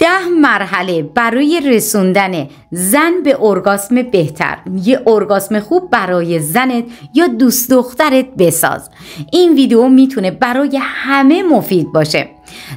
ده مرحله برای رسوندن زن به ارگاسم بهتر یه ارگاسم خوب برای زنت یا دوست دخترت بساز این ویدیو میتونه برای همه مفید باشه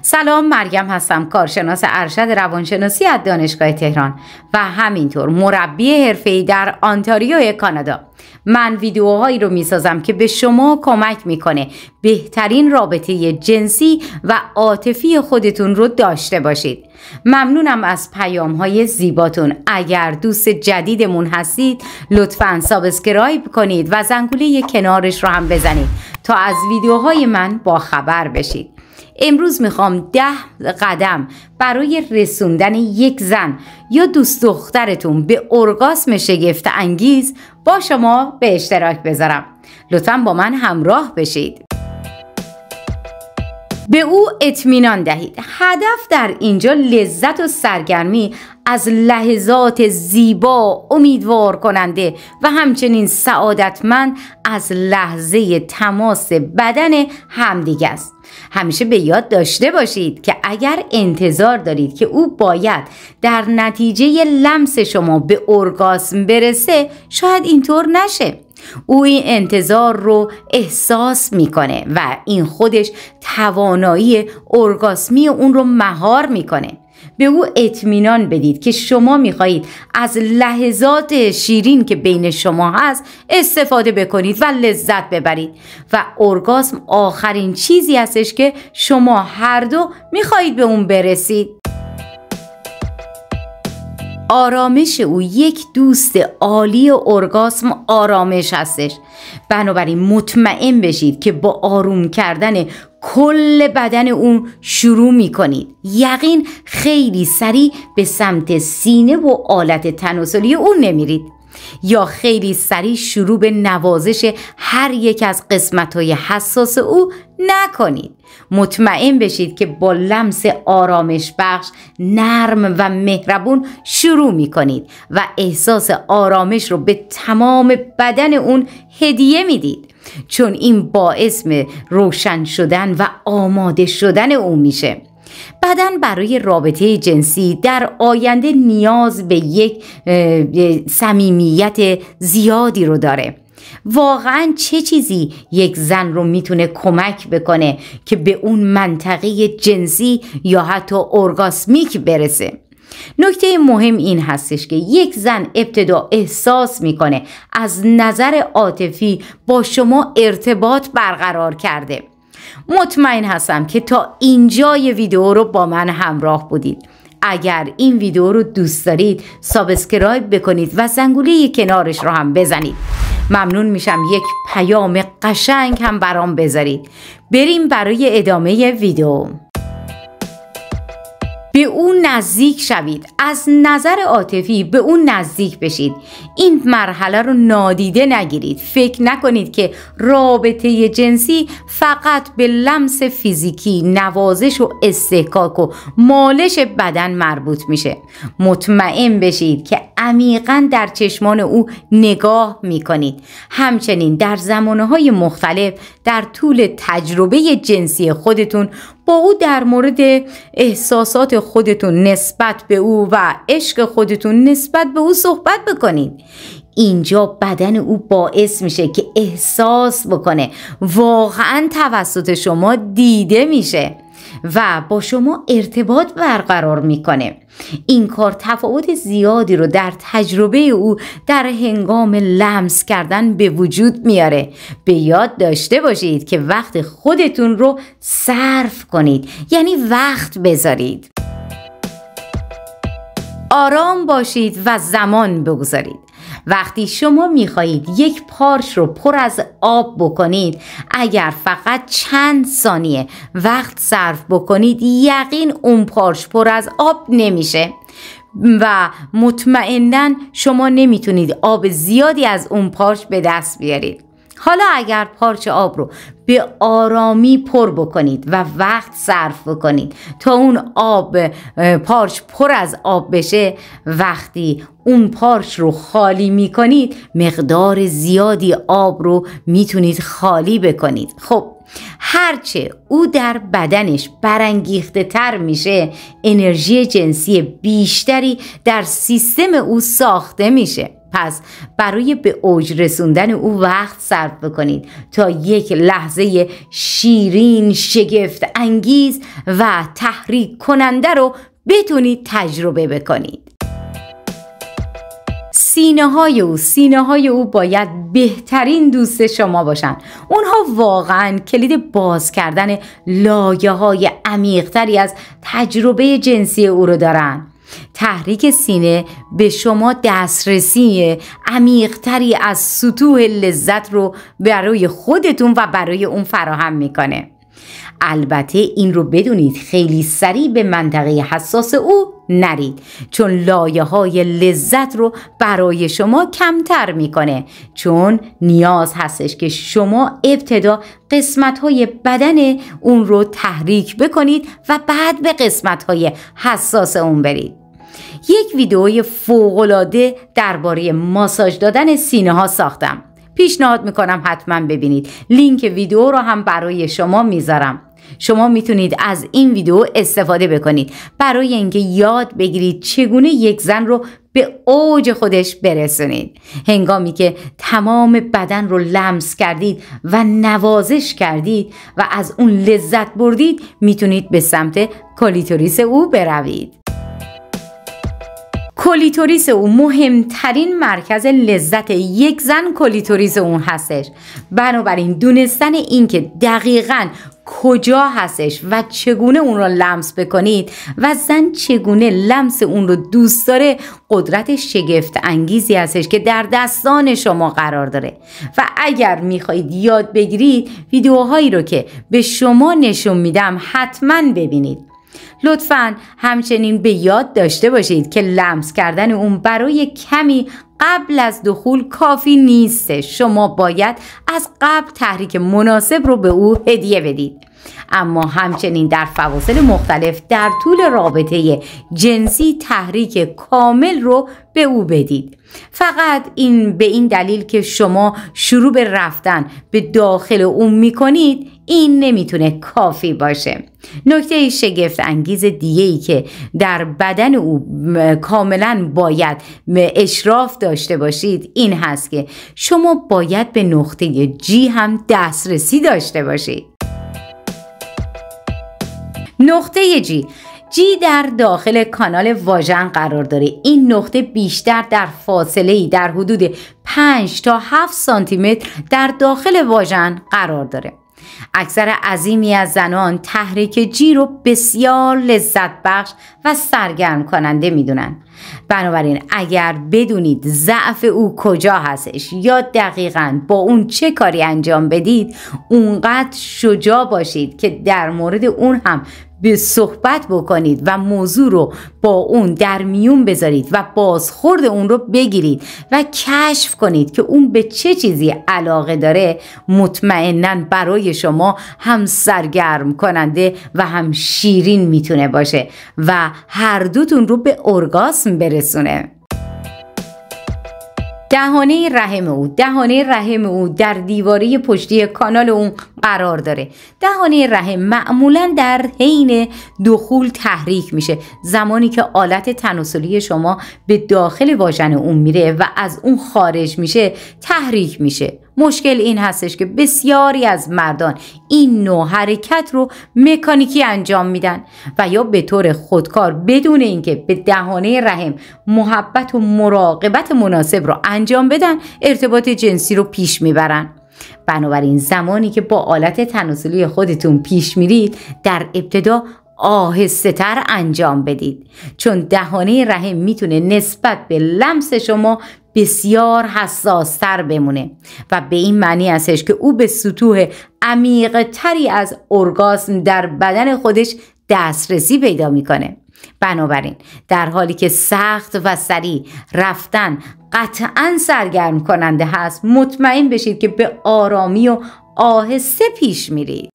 سلام مریم هستم کارشناس ارشد روانشناسی از دانشگاه تهران و همینطور مربی حرفه‌ای در آنتاریو کانادا من ویدیوهایی رو میسازم که به شما کمک میکنه بهترین رابطه جنسی و عاطفی خودتون رو داشته باشید ممنونم از پیام های زیباتون اگر دوست جدیدمون هستید لطفا سابسکرایب کنید و زنگوله کنارش رو هم بزنید تا از ویدیوهای من با خبر بشید امروز میخوام ده قدم برای رسوندن یک زن یا دوست دخترتون به ارگاسم شگفت انگیز با شما به اشتراک بذارم لطفا با من همراه بشید به او اطمینان دهید هدف در اینجا لذت و سرگرمی از لحظات زیبا امیدوار کننده و همچنین سعادتمند از لحظه تماس بدن همدیگه است همیشه به یاد داشته باشید که اگر انتظار دارید که او باید در نتیجه لمس شما به ارگاسم برسه شاید اینطور نشه او این انتظار رو احساس میکنه و این خودش توانایی ارگاسمی اون رو مهار میکنه به او اطمینان بدید که شما میخواهید از لحظات شیرین که بین شما هست استفاده بکنید و لذت ببرید و ارگاسم آخرین چیزی هستش که شما هر دو میخواهید به اون برسید آرامش او یک دوست عالی و ارگاسم آرامش هستش بنابراین مطمئن بشید که با آروم کردن کل بدن اون شروع می کنید یقین خیلی سریع به سمت سینه و آلت تناسلی اون نمیرید یا خیلی سریع شروع به نوازش هر یک از قسمت های حساس او نکنید مطمئن بشید که با لمس آرامش بخش نرم و مهربون شروع می کنید و احساس آرامش رو به تمام بدن اون هدیه میدید چون این باعث روشن شدن و آماده شدن او میشه بدن برای رابطه جنسی در آینده نیاز به یک صمیمیت زیادی رو داره واقعا چه چیزی یک زن رو میتونه کمک بکنه که به اون منطقه جنسی یا حتی ارگاسمیک برسه نکته مهم این هستش که یک زن ابتدا احساس میکنه از نظر عاطفی با شما ارتباط برقرار کرده مطمئن هستم که تا اینجای ویدیو رو با من همراه بودید اگر این ویدیو رو دوست دارید سابسکرایب بکنید و زنگوله کنارش رو هم بزنید ممنون میشم یک پیام قشنگ هم برام بذارید بریم برای ادامه ویدیو به او نزدیک شوید از نظر عاطفی به او نزدیک بشید این مرحله رو نادیده نگیرید فکر نکنید که رابطه جنسی فقط به لمس فیزیکی نوازش و استحکاک و مالش بدن مربوط میشه مطمئن بشید که عمیقا در چشمان او نگاه میکنید همچنین در زمانه های مختلف در طول تجربه جنسی خودتون با او در مورد احساسات خودتون نسبت به او و عشق خودتون نسبت به او صحبت بکنید اینجا بدن او باعث میشه که احساس بکنه واقعا توسط شما دیده میشه و با شما ارتباط برقرار میکنه این کار تفاوت زیادی رو در تجربه او در هنگام لمس کردن به وجود میاره به یاد داشته باشید که وقت خودتون رو صرف کنید یعنی وقت بذارید آرام باشید و زمان بگذارید وقتی شما میخواهید یک پارچ رو پر از آب بکنید اگر فقط چند ثانیه وقت صرف بکنید یقین اون پارچ پر از آب نمیشه و مطمئنا شما نمیتونید آب زیادی از اون پارچ به دست بیارید حالا اگر پارچ آب رو به آرامی پر بکنید و وقت صرف بکنید تا اون آب پارچ پر از آب بشه وقتی اون پارچ رو خالی میکنید مقدار زیادی آب رو میتونید خالی بکنید خب هرچه او در بدنش برانگیخته تر میشه انرژی جنسی بیشتری در سیستم او ساخته میشه پس برای به اوج رسوندن او وقت صرف بکنید تا یک لحظه شیرین شگفت انگیز و تحریک کننده رو بتونید تجربه بکنید سینه های او سینه های او باید بهترین دوست شما باشند. اونها واقعا کلید باز کردن لایه های عمیقتری از تجربه جنسی او رو دارن تحریک سینه به شما دسترسی عمیقتری از سطوح لذت رو برای خودتون و برای اون فراهم میکنه البته این رو بدونید خیلی سریع به منطقه حساس او نرید چون لایه های لذت رو برای شما کمتر میکنه چون نیاز هستش که شما ابتدا قسمت های بدن اون رو تحریک بکنید و بعد به قسمت های حساس اون برید یک ویدئوی فوقالعاده درباره ماساژ دادن سینه ها ساختم پیشنهاد میکنم حتما ببینید لینک ویدیو رو هم برای شما میذارم شما میتونید از این ویدیو استفاده بکنید برای اینکه یاد بگیرید چگونه یک زن رو به اوج خودش برسونید هنگامی که تمام بدن رو لمس کردید و نوازش کردید و از اون لذت بردید میتونید به سمت کالیتوریس او بروید کلیتوریس او مهمترین مرکز لذت یک زن کلیتوریس اون هستش بنابراین دونستن اینکه دقیقا کجا هستش و چگونه اون را لمس بکنید و زن چگونه لمس اون رو دوست داره قدرت شگفت انگیزی هستش که در دستان شما قرار داره و اگر میخواهید یاد بگیرید ویدیوهایی رو که به شما نشون میدم حتما ببینید لطفا همچنین به یاد داشته باشید که لمس کردن اون برای کمی قبل از دخول کافی نیست شما باید از قبل تحریک مناسب رو به او هدیه بدید اما همچنین در فواصل مختلف در طول رابطه جنسی تحریک کامل رو به او بدید فقط این به این دلیل که شما شروع به رفتن به داخل اون میکنید این نمیتونه کافی باشه نکته شگفت انگیز دیگه ای که در بدن او کاملا باید اشراف داشته باشید این هست که شما باید به نقطه جی هم دسترسی داشته باشید نقطه جی جی در داخل کانال واژن قرار داره این نقطه بیشتر در فاصله ای در حدود 5 تا 7 سانتی متر در داخل واژن قرار داره اکثر عظیمی از زنان تحریک جی رو بسیار لذت بخش و سرگرم کننده میدونن بنابراین اگر بدونید ضعف او کجا هستش یا دقیقا با اون چه کاری انجام بدید اونقدر شجاع باشید که در مورد اون هم به صحبت بکنید و موضوع رو با اون در میون بذارید و بازخورد اون رو بگیرید و کشف کنید که اون به چه چیزی علاقه داره مطمئنا برای شما هم سرگرم کننده و هم شیرین میتونه باشه و هر دوتون رو به ارگاسم برسونه دهانه رحم او دهانه رحم او در دیواره پشتی کانال اون قرار داره دهانه رحم معمولا در حین دخول تحریک میشه زمانی که آلت تناسلی شما به داخل واژن اون میره و از اون خارج میشه تحریک میشه مشکل این هستش که بسیاری از مردان این نوع حرکت رو مکانیکی انجام میدن و یا به طور خودکار بدون اینکه به دهانه رحم محبت و مراقبت مناسب رو انجام بدن ارتباط جنسی رو پیش میبرن بنابراین زمانی که با آلت تناسلی خودتون پیش میرید در ابتدا آهسته تر انجام بدید چون دهانه رحم میتونه نسبت به لمس شما بسیار حساستر بمونه و به این معنی هستش که او به سطوح عمیق تری از ارگاسم در بدن خودش دسترسی پیدا میکنه بنابراین در حالی که سخت و سریع رفتن قطعا سرگرم کننده هست مطمئن بشید که به آرامی و آهسته پیش میرید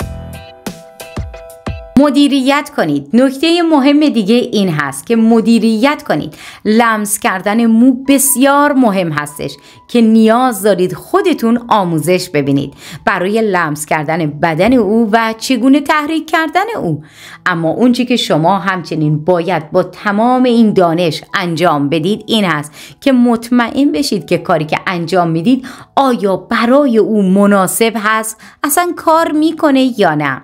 مدیریت کنید نکته مهم دیگه این هست که مدیریت کنید لمس کردن مو بسیار مهم هستش که نیاز دارید خودتون آموزش ببینید برای لمس کردن بدن او و چگونه تحریک کردن او اما اون که شما همچنین باید با تمام این دانش انجام بدید این هست که مطمئن بشید که کاری که انجام میدید آیا برای او مناسب هست اصلا کار میکنه یا نه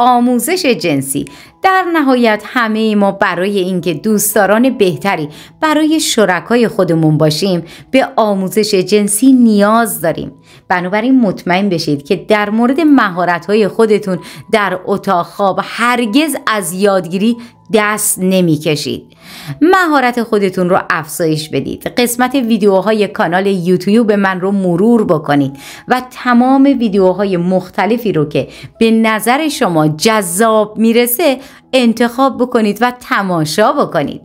آموزش جنسی در نهایت همه ما برای اینکه دوستداران بهتری برای شرکای خودمون باشیم به آموزش جنسی نیاز داریم بنابراین مطمئن بشید که در مورد های خودتون در اتاق خواب هرگز از یادگیری دست نمیکشید. مهارت خودتون رو افزایش بدید. قسمت ویدیوهای کانال یوتیوب من رو مرور بکنید و تمام ویدیوهای مختلفی رو که به نظر شما جذاب میرسه انتخاب بکنید و تماشا بکنید.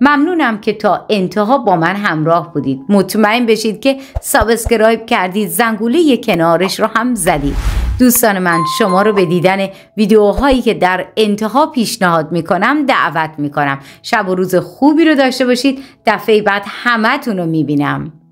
ممنونم که تا انتها با من همراه بودید مطمئن بشید که سابسکرایب کردید زنگوله کنارش رو هم زدید دوستان من شما رو به دیدن ویدیوهایی که در انتها پیشنهاد میکنم دعوت میکنم شب و روز خوبی رو داشته باشید دفعه بعد همتون رو میبینم